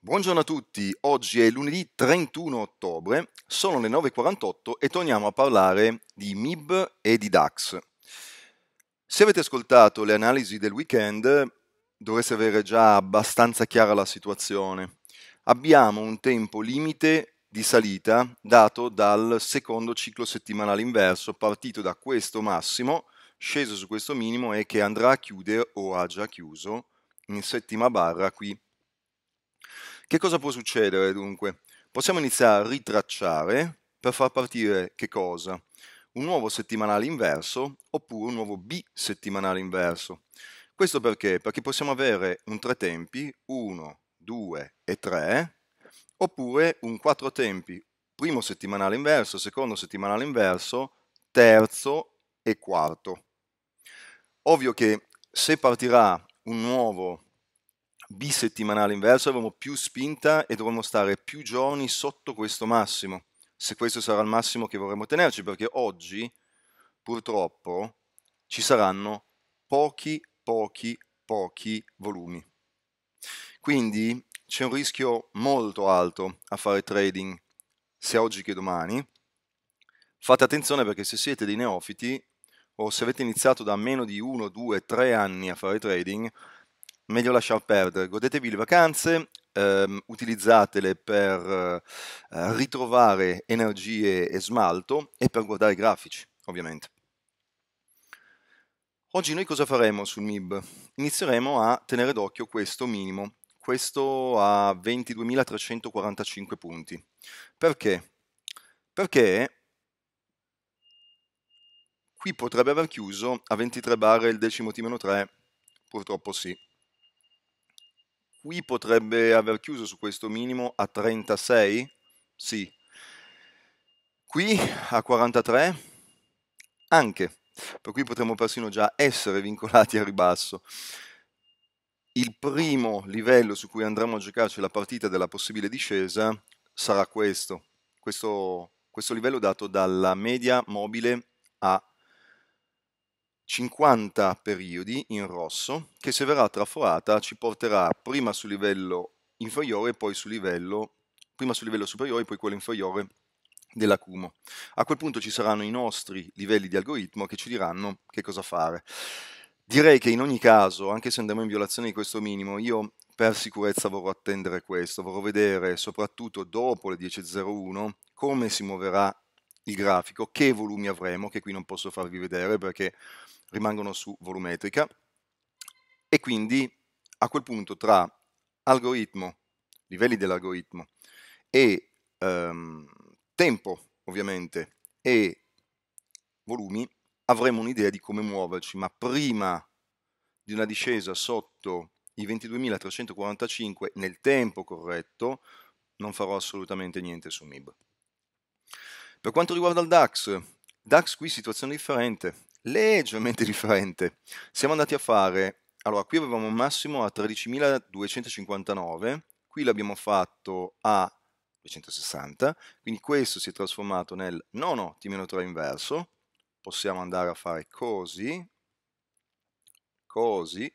Buongiorno a tutti, oggi è lunedì 31 ottobre, sono le 9.48 e torniamo a parlare di MIB e di DAX. Se avete ascoltato le analisi del weekend dovreste avere già abbastanza chiara la situazione. Abbiamo un tempo limite di salita dato dal secondo ciclo settimanale inverso partito da questo massimo, sceso su questo minimo e che andrà a chiudere o ha già chiuso in settima barra qui che cosa può succedere dunque? Possiamo iniziare a ritracciare per far partire che cosa? Un nuovo settimanale inverso oppure un nuovo bisettimanale inverso. Questo perché? Perché possiamo avere un tre tempi, 1, 2 e 3, oppure un quattro tempi, primo settimanale inverso, secondo settimanale inverso, terzo e quarto. Ovvio che se partirà un nuovo bisettimanale inverso avremo più spinta e dovremo stare più giorni sotto questo massimo, se questo sarà il massimo che vorremmo tenerci, perché oggi purtroppo ci saranno pochi, pochi, pochi volumi. Quindi c'è un rischio molto alto a fare trading sia oggi che domani. Fate attenzione perché se siete dei neofiti o se avete iniziato da meno di 1, 2, 3 anni a fare trading, meglio lasciar perdere. Godetevi le vacanze, ehm, utilizzatele per eh, ritrovare energie e smalto e per guardare i grafici, ovviamente. Oggi noi cosa faremo sul MIB? Inizieremo a tenere d'occhio questo minimo, questo a 22.345 punti. Perché? Perché qui potrebbe aver chiuso a 23 barre il decimo T-3, purtroppo sì qui potrebbe aver chiuso su questo minimo a 36? Sì. Qui a 43? Anche. Per cui potremmo persino già essere vincolati a ribasso. Il primo livello su cui andremo a giocarci la partita della possibile discesa sarà questo. Questo, questo livello dato dalla media mobile a 50 periodi in rosso che se verrà traforata ci porterà prima sul livello inferiore poi sul livello prima sul livello superiore poi quello inferiore dell'acumo. A quel punto ci saranno i nostri livelli di algoritmo che ci diranno che cosa fare. Direi che in ogni caso, anche se andiamo in violazione di questo minimo, io per sicurezza vorrò attendere questo, vorrò vedere soprattutto dopo le 10.01 come si muoverà il grafico, che volumi avremo, che qui non posso farvi vedere perché rimangono su volumetrica e quindi a quel punto tra algoritmo, livelli dell'algoritmo e ehm, tempo ovviamente e volumi avremo un'idea di come muoverci, ma prima di una discesa sotto i 22.345 nel tempo corretto non farò assolutamente niente su MIB. Per quanto riguarda il DAX, DAX qui situazione differente, leggermente differente. Siamo andati a fare, allora qui avevamo un massimo a 13.259, qui l'abbiamo fatto a 260, quindi questo si è trasformato nel nono T-3 inverso, possiamo andare a fare così, così,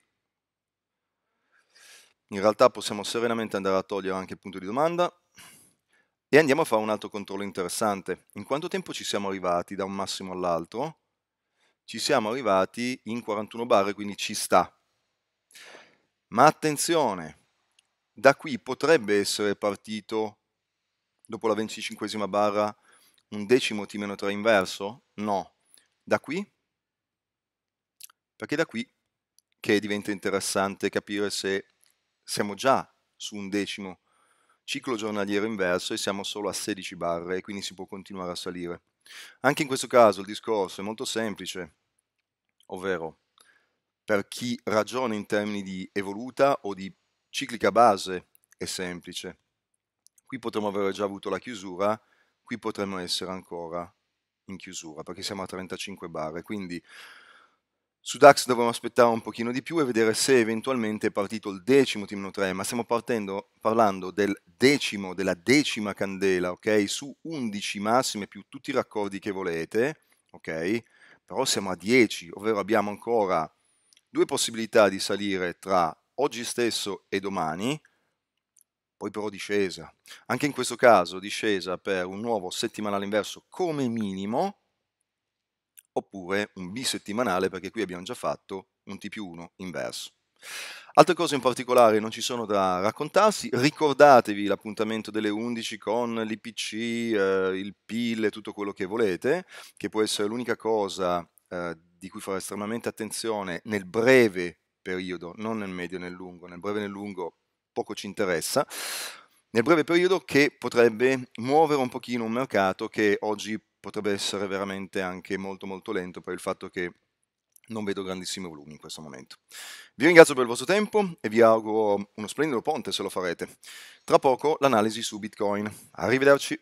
in realtà possiamo serenamente andare a togliere anche il punto di domanda, e andiamo a fare un altro controllo interessante. In quanto tempo ci siamo arrivati da un massimo all'altro? ci siamo arrivati in 41 barre, quindi ci sta. Ma attenzione, da qui potrebbe essere partito, dopo la 25esima barra, un decimo t 3 inverso? No. Da qui? Perché da qui che diventa interessante capire se siamo già su un decimo ciclo giornaliero inverso e siamo solo a 16 barre, quindi si può continuare a salire. Anche in questo caso il discorso è molto semplice, ovvero per chi ragiona in termini di evoluta o di ciclica base è semplice. Qui potremmo aver già avuto la chiusura, qui potremmo essere ancora in chiusura perché siamo a 35 barre, quindi su DAX dovremmo aspettare un pochino di più e vedere se eventualmente è partito il decimo Timno 3, ma stiamo partendo, parlando del decimo, della decima candela, ok? Su 11 massime più tutti i raccordi che volete, ok? Però siamo a 10, ovvero abbiamo ancora due possibilità di salire tra oggi stesso e domani, poi però discesa. Anche in questo caso discesa per un nuovo settimanale inverso come minimo, oppure un bisettimanale perché qui abbiamo già fatto un T più 1 inverso. Altre cose in particolare non ci sono da raccontarsi, ricordatevi l'appuntamento delle 11 con l'IPC, eh, il PIL e tutto quello che volete, che può essere l'unica cosa eh, di cui fare estremamente attenzione nel breve periodo, non nel medio e nel lungo, nel breve e nel lungo poco ci interessa, nel breve periodo che potrebbe muovere un pochino un mercato che oggi potrebbe essere veramente anche molto molto lento per il fatto che non vedo grandissimi volumi in questo momento. Vi ringrazio per il vostro tempo e vi auguro uno splendido ponte se lo farete. Tra poco l'analisi su Bitcoin. Arrivederci!